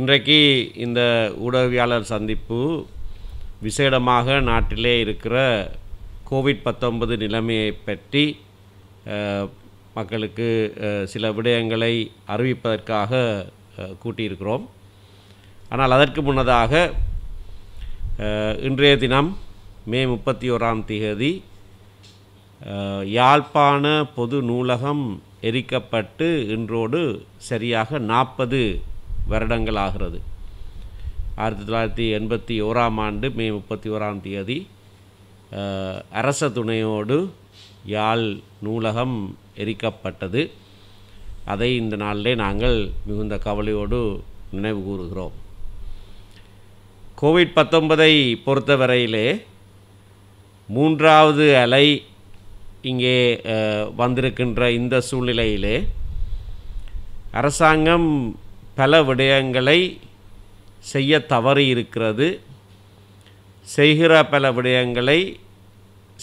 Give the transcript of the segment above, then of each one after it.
இன்றைக்கு இந்த ஊடகவியாளர் சந்திப்பு விசேடமாக நாட்டிலே இருக்கிற கோவிட் பத்தொன்பது நிலைமையை பற்றி மக்களுக்கு சில விடயங்களை அறிவிப்பதற்காக கூட்டியிருக்கிறோம் ஆனால் அதற்கு முன்னதாக இன்றைய தினம் மே முப்பத்தி ஓராம் தேதி யாழ்ப்பாண பொது நூலகம் எரிக்கப்பட்டு இன்றோடு சரியாக நாற்பது வருடங்கள் ஆகிறது ஆயிரத்தி தொள்ளாயிரத்தி எண்பத்தி ஓராம் ஆண்டு மே முப்பத்தி ஓராம் தேதி அரச துணையோடு யாழ் நூலகம் எரிக்கப்பட்டது அதை இந்த நாளிலே நாங்கள் மிகுந்த கவலையோடு நினைவு கூறுகிறோம் கோவிட் பத்தொன்பதை பொறுத்தவரையிலே மூன்றாவது அலை இங்கே வந்திருக்கின்ற இந்த சூழ்நிலையிலே அரசாங்கம் பல விடயங்களை செய்ய தவறி இருக்கிறது செய்கிற பல விடயங்களை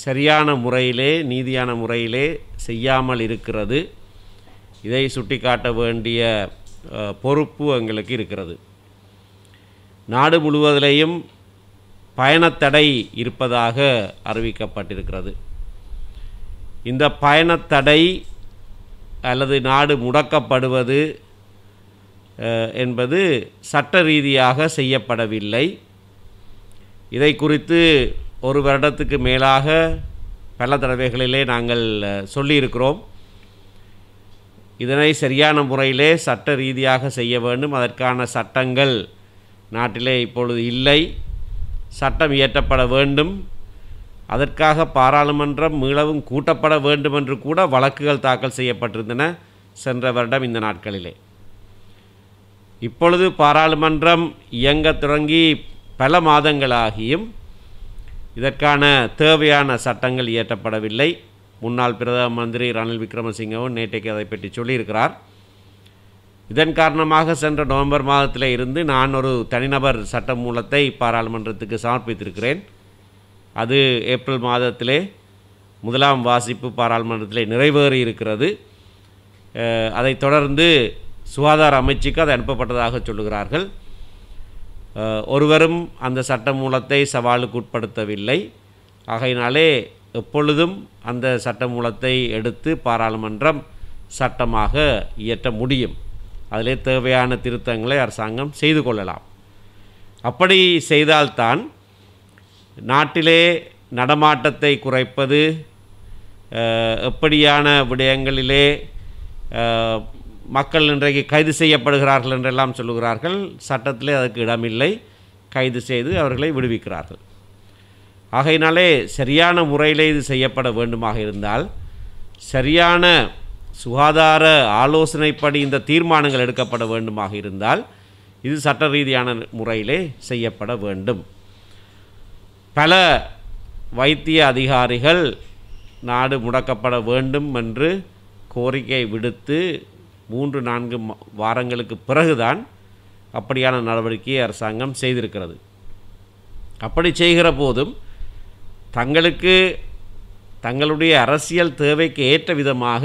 சரியான முறையிலே நீதியான முறையிலே செய்யாமல் இருக்கிறது இதை சுட்டிக்காட்ட வேண்டிய பொறுப்பு எங்களுக்கு இருக்கிறது நாடு முழுவதிலேயும் பயணத்தடை இருப்பதாக அறிவிக்கப்பட்டிருக்கிறது இந்த பயணத்தடை அல்லது நாடு முடக்கப்படுவது என்பது சட்ட ரீதியாக செய்யப்படவில்லை இதை குறித்து ஒரு வருடத்துக்கு மேலாக பல தடவைகளிலே நாங்கள் சொல்லியிருக்கிறோம் இதனை சரியான முறையிலே சட்ட ரீதியாக செய்ய வேண்டும் அதற்கான சட்டங்கள் நாட்டிலே இப்பொழுது இல்லை சட்டம் இயற்றப்பட வேண்டும் அதற்காக பாராளுமன்றம் மீளவும் கூட்டப்பட வேண்டும் என்று கூட வழக்குகள் தாக்கல் செய்யப்பட்டிருந்தன சென்ற வருடம் இந்த நாட்களிலே இப்பொழுது பாராளுமன்றம் இயங்கத் தொடங்கி பல மாதங்களாகியும் இதற்கான தேவையான சட்டங்கள் இயற்றப்படவில்லை முன்னாள் பிரதம மந்திரி ரணில் விக்ரமசிங்கவும் நேற்றைக்கு அதை பற்றி சொல்லியிருக்கிறார் இதன் காரணமாக சென்ற நவம்பர் மாதத்தில் இருந்து நான் ஒரு தனிநபர் சட்ட மூலத்தை பாராளுமன்றத்துக்கு சமர்ப்பித்திருக்கிறேன் அது ஏப்ரல் மாதத்திலே முதலாம் வாசிப்பு பாராளுமன்றத்திலே நிறைவேறி இருக்கிறது அதைத் தொடர்ந்து சுகாதார அமைச்சுக்கு அது அனுப்பப்பட்டதாக சொல்லுகிறார்கள் ஒருவரும் அந்த சட்டமூலத்தை சவாலுக்கு உட்படுத்தவில்லை ஆகையினாலே எப்பொழுதும் அந்த சட்டமூலத்தை எடுத்து பாராளுமன்றம் சட்டமாக இயற்ற முடியும் அதிலே தேவையான திருத்தங்களை அரசாங்கம் செய்து கொள்ளலாம் அப்படி செய்தால்தான் நாட்டிலே நடமாட்டத்தை குறைப்பது எப்படியான விடயங்களிலே மக்கள் இன்றைக்கு கைது செய்யப்படுகிறார்கள் என்றெல்லாம் சொல்லுகிறார்கள் சட்டத்திலே அதற்கு இடமில்லை கைது செய்து அவர்களை விடுவிக்கிறார்கள் ஆகையினாலே சரியான முறையிலே இது செய்யப்பட வேண்டுமாக இருந்தால் சரியான சுகாதார ஆலோசனைப்படி இந்த தீர்மானங்கள் எடுக்கப்பட வேண்டுமாக இருந்தால் இது சட்ட ரீதியான முறையிலே செய்யப்பட வேண்டும் பல வைத்திய அதிகாரிகள் நாடு முடக்கப்பட வேண்டும் என்று கோரிக்கை விடுத்து மூன்று நான்கு வாரங்களுக்கு பிறகுதான் அப்படியான நடவடிக்கையை அரசாங்கம் செய்திருக்கிறது அப்படி செய்கிற போதும் தங்களுக்கு தங்களுடைய அரசியல் தேவைக்கு ஏற்ற விதமாக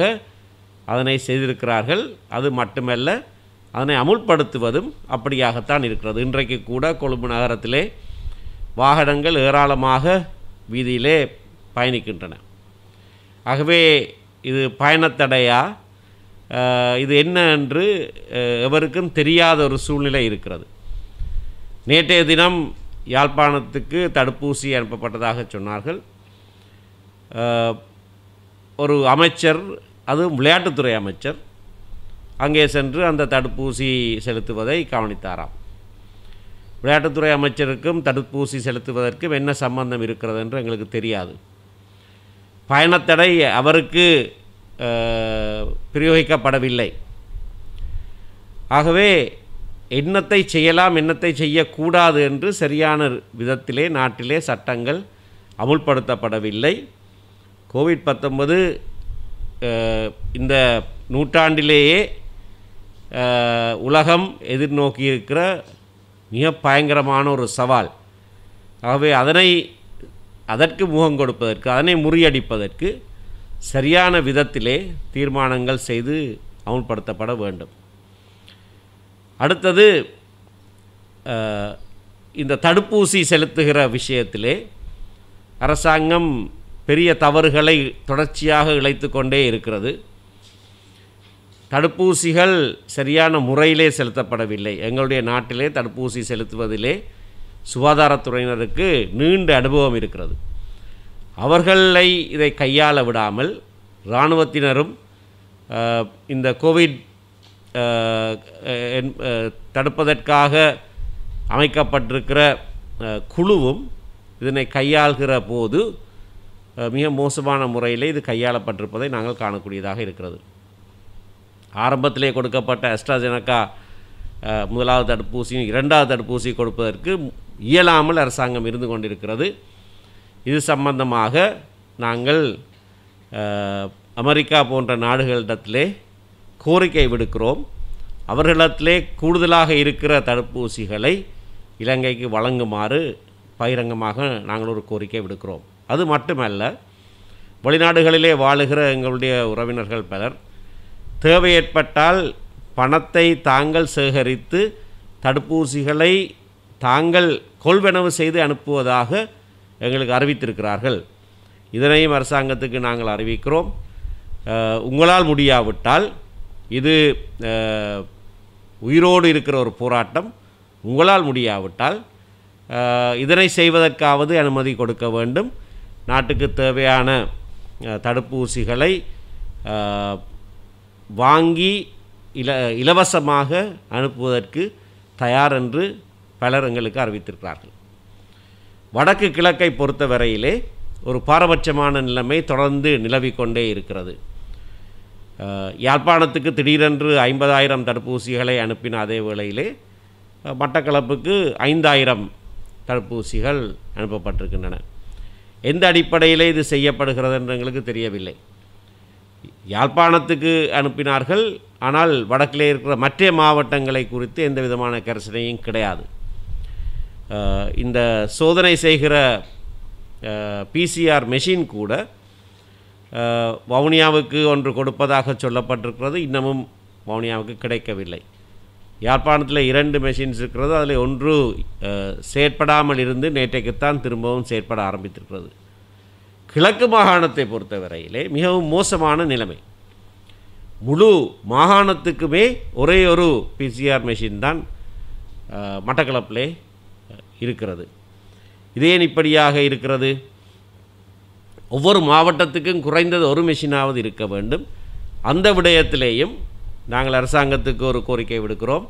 அதனை செய்திருக்கிறார்கள் அது மட்டுமல்ல அதனை அமுல்படுத்துவதும் அப்படியாகத்தான் இருக்கிறது இன்றைக்கு கூட கொழும்பு நகரத்திலே வாகனங்கள் ஏராளமாக வீதியிலே பயணிக்கின்றன ஆகவே இது பயணத்தடையா இது என்ன என்று எவருக்கும் தெரியாத ஒரு சூழ்நிலை இருக்கிறது நேற்றைய தினம் யாழ்ப்பாணத்துக்கு தடுப்பூசி அனுப்பப்பட்டதாக சொன்னார்கள் ஒரு அமைச்சர் அது விளையாட்டுத்துறை அமைச்சர் அங்கே சென்று அந்த தடுப்பூசி செலுத்துவதை கவனித்தாராம் விளையாட்டுத்துறை அமைச்சருக்கும் தடுப்பூசி செலுத்துவதற்கும் என்ன சம்பந்தம் இருக்கிறது என்று எங்களுக்கு தெரியாது பயணத்தடை அவருக்கு பிரயோகிக்கப்படவில்லை ஆகவே என்னத்தை செய்யலாம் என்னத்தை செய்யக்கூடாது என்று சரியான விதத்திலே நாட்டிலே சட்டங்கள் அமுல்படுத்தப்படவில்லை கோவிட் பத்தொன்பது இந்த நூற்றாண்டிலேயே உலகம் எதிர்நோக்கியிருக்கிற மிக பயங்கரமான ஒரு சவால் ஆகவே அதனை அதற்கு முகம் கொடுப்பதற்கு அதனை முறியடிப்பதற்கு சரியான விதத்திலே தீர்மானங்கள் செய்து அமுல்படுத்தப்பட வேண்டும் அடுத்தது இந்த தடுப்பூசி செலுத்துகிற விஷயத்திலே அரசாங்கம் பெரிய தவறுகளை தொடர்ச்சியாக இழைத்து கொண்டே இருக்கிறது தடுப்பூசிகள் சரியான முறையிலே செலுத்தப்படவில்லை எங்களுடைய நாட்டிலே தடுப்பூசி செலுத்துவதிலே சுகாதாரத்துறையினருக்கு நீண்ட அனுபவம் இருக்கிறது அவர்களை இதை கையாள விடாமல் இராணுவத்தினரும் இந்த கோவிட் தடுப்பதற்காக அமைக்கப்பட்டிருக்கிற குழுவும் இதனை கையாள்கிற போது மிக மோசமான முறையில் இது கையாளப்பட்டிருப்பதை நாங்கள் காணக்கூடியதாக இருக்கிறது ஆரம்பத்திலே கொடுக்கப்பட்ட அஸ்ட்ராஜெனக்கா முதலாவது தடுப்பூசியும் இரண்டாவது தடுப்பூசி கொடுப்பதற்கு இயலாமல் அரசாங்கம் இருந்து கொண்டிருக்கிறது இது சம்பந்தமாக நாங்கள் அமெரிக்கா போன்ற நாடுகளிடத்திலே கோரிக்கை விடுக்கிறோம் அவர்களிடத்திலே கூடுதலாக இருக்கிற தடுப்பூசிகளை இலங்கைக்கு வழங்குமாறு பகிரங்கமாக நாங்கள் ஒரு கோரிக்கை விடுக்கிறோம் அது மட்டுமல்ல வெளிநாடுகளிலே வாழுகிற எங்களுடைய உறவினர்கள் பலர் தேவை ஏற்பட்டால் பணத்தை தாங்கள் சேகரித்து தடுப்பூசிகளை தாங்கள் கொள்வனவு செய்து அனுப்புவதாக எங்களுக்கு அறிவித்திருக்கிறார்கள் இதனையும் அரசாங்கத்துக்கு நாங்கள் அறிவிக்கிறோம் உங்களால் முடியாவிட்டால் இது உயிரோடு இருக்கிற ஒரு போராட்டம் உங்களால் முடியாவிட்டால் இதனை செய்வதற்காவது அனுமதி கொடுக்க வேண்டும் நாட்டுக்கு தேவையான தடுப்பூசிகளை வாங்கி இல இலவசமாக அனுப்புவதற்கு தயார் என்று பலர் எங்களுக்கு அறிவித்திருக்கிறார்கள் வடக்கு கிழக்கை பொறுத்தவரையிலே ஒரு பாரபட்சமான நிலைமை தொடர்ந்து நிலவிக்கொண்டே இருக்கிறது யாழ்ப்பாணத்துக்கு திடீரென்று ஐம்பதாயிரம் தடுப்பூசிகளை அனுப்பின அதே வேளையிலே மட்டக்களப்புக்கு ஐந்தாயிரம் தடுப்பூசிகள் அனுப்பப்பட்டிருக்கின்றன எந்த அடிப்படையில் இது செய்யப்படுகிறது என்று எங்களுக்கு தெரியவில்லை யாழ்ப்பாணத்துக்கு அனுப்பினார்கள் ஆனால் வடக்கிலே இருக்கிற மற்ற மாவட்டங்களை குறித்து எந்த விதமான கரிசனையும் கிடையாது இந்த சோதனை செய்கிற பிசிஆர் மெஷின் கூட வவுனியாவுக்கு ஒன்று கொடுப்பதாக சொல்லப்பட்டிருக்கிறது இன்னமும் வவுனியாவுக்கு கிடைக்கவில்லை யாழ்ப்பாணத்தில் இரண்டு மெஷின்ஸ் இருக்கிறது அதில் ஒன்று செயற்படாமல் இருந்து நேற்றைக்குத்தான் திரும்பவும் செயற்பட ஆரம்பித்திருக்கிறது கிழக்கு மாகாணத்தை பொறுத்தவரையிலே மிகவும் மோசமான நிலைமை முழு மாகாணத்துக்குமே ஒரே ஒரு பிசிஆர் மெஷின் தான் மட்டக்களப்பிலே இருக்கிறது இதே இப்படியாக இருக்கிறது ஒவ்வொரு மாவட்டத்துக்கும் குறைந்தது ஒரு மிஷினாவது இருக்க வேண்டும் அந்த விடயத்திலேயும் நாங்கள் அரசாங்கத்துக்கு ஒரு கோரிக்கை விடுக்கிறோம்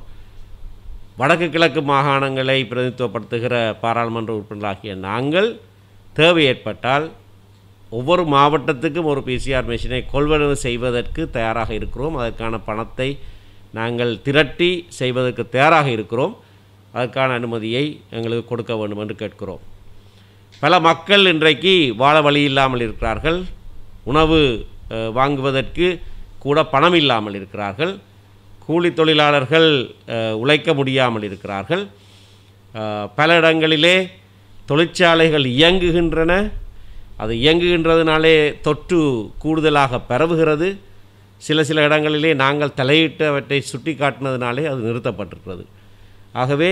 வடக்கு கிழக்கு மாகாணங்களை பிரதிநிதித்துவப்படுத்துகிற பாராளுமன்ற உறுப்பினர்களாகிய நாங்கள் தேவை ஏற்பட்டால் ஒவ்வொரு மாவட்டத்துக்கும் ஒரு பிசிஆர் மிஷினை கொள்வனவு செய்வதற்கு தயாராக இருக்கிறோம் அதற்கான பணத்தை நாங்கள் திரட்டி செய்வதற்கு தயாராக இருக்கிறோம் அதற்கான அனுமதியை எங்களுக்கு கொடுக்க வேண்டும் என்று கேட்கிறோம் பல மக்கள் இன்றைக்கு வாழ வழி இல்லாமல் இருக்கிறார்கள் உணவு வாங்குவதற்கு கூட பணம் இல்லாமல் இருக்கிறார்கள் கூலி தொழிலாளர்கள் உழைக்க முடியாமல் இருக்கிறார்கள் பல இடங்களிலே தொழிற்சாலைகள் இயங்குகின்றன அது இயங்குகின்றதுனாலே தொற்று கூடுதலாக பரவுகிறது சில சில இடங்களிலே நாங்கள் தலையிட்டவற்றை சுட்டி காட்டினதுனாலே அது நிறுத்தப்பட்டிருக்கிறது ஆகவே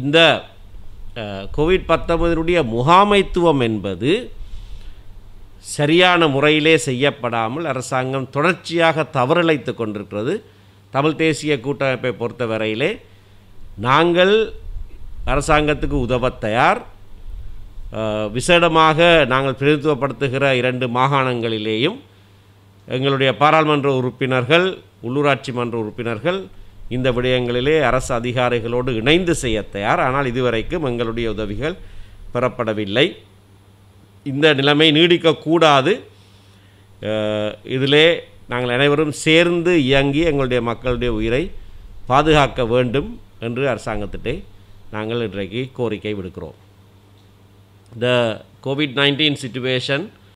இந்த கோவிட் பத்தொன்பதினுடைய முகாமைத்துவம் என்பது சரியான முறையிலே செய்யப்படாமல் அரசாங்கம் தொடர்ச்சியாக தவறழைத்து கொண்டிருக்கிறது தமிழ் தேசிய கூட்டமைப்பை பொறுத்த வரையிலே நாங்கள் அரசாங்கத்துக்கு உதவ தயார் விசேடமாக நாங்கள் பிரதித்துவப்படுத்துகிற இரண்டு மாகாணங்களிலேயும் எங்களுடைய பாராளுமன்ற உறுப்பினர்கள் உள்ளூராட்சி மன்ற உறுப்பினர்கள் இந்த விடயங்களிலே அரசு அதிகாரிகளோடு இணைந்து செய்ய தயார் ஆனால் இதுவரைக்கும் எங்களுடைய உதவிகள் பெறப்படவில்லை இந்த நிலைமை நீடிக்கக்கூடாது இதிலே நாங்கள் அனைவரும் சேர்ந்து இயங்கி எங்களுடைய மக்களுடைய உயிரை பாதுகாக்க வேண்டும் என்று அரசாங்கத்திட்டே நாங்கள் இன்றைக்கு கோரிக்கை விடுக்கிறோம் த கோவிட் நைன்டீன் சுச்சுவேஷன்